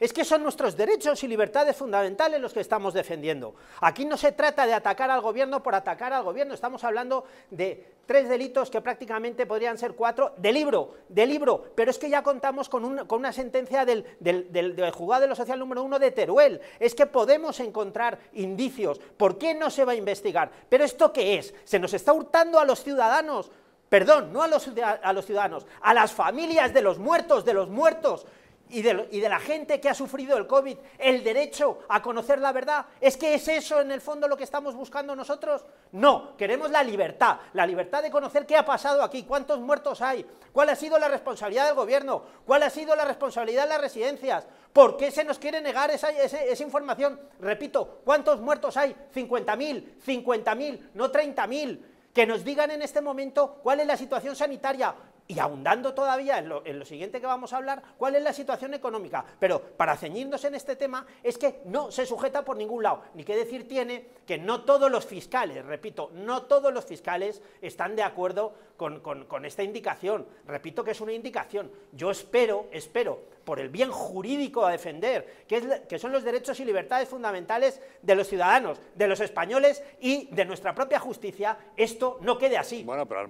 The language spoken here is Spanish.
Es que son nuestros derechos y libertades fundamentales los que estamos defendiendo. Aquí no se trata de atacar al gobierno por atacar al gobierno, estamos hablando de tres delitos que prácticamente podrían ser cuatro, de libro, de libro, pero es que ya contamos con, con una sentencia del, del, juzgado de lo social número uno de Teruel, es que podemos encontrar indicios, ¿por qué no se va a investigar? ¿Pero esto qué es? ¿Se nos está hurtando a los ciudadanos? Perdón, no a los, a los ciudadanos, a las familias de los muertos, de los muertos, y de, la gente que ha sufrido el COVID el derecho a conocer la verdad? ¿Es que es eso en el fondo lo que estamos buscando nosotros? No, queremos la libertad, la libertad de conocer qué ha pasado aquí, cuántos muertos hay, cuál ha sido la responsabilidad del gobierno, cuál ha sido la responsabilidad de las residencias, por qué se nos quiere negar esa, esa información. Repito, ¿cuántos muertos hay? 50.000, 50.000, no 30.000 que nos digan en este momento cuál es la situación sanitaria, y ahondando todavía en lo, siguiente que vamos a hablar, cuál es la situación económica. Pero para ceñirnos en este tema es que no se sujeta por ningún lado. Ni qué decir tiene que no todos los fiscales, repito, no todos los fiscales están de acuerdo con, esta indicación. Repito que es una indicación. Yo espero, espero, por el bien jurídico a defender, que, es, que son los derechos y libertades fundamentales de los ciudadanos, de los españoles y de nuestra propia justicia, esto no quede así. Bueno, pero al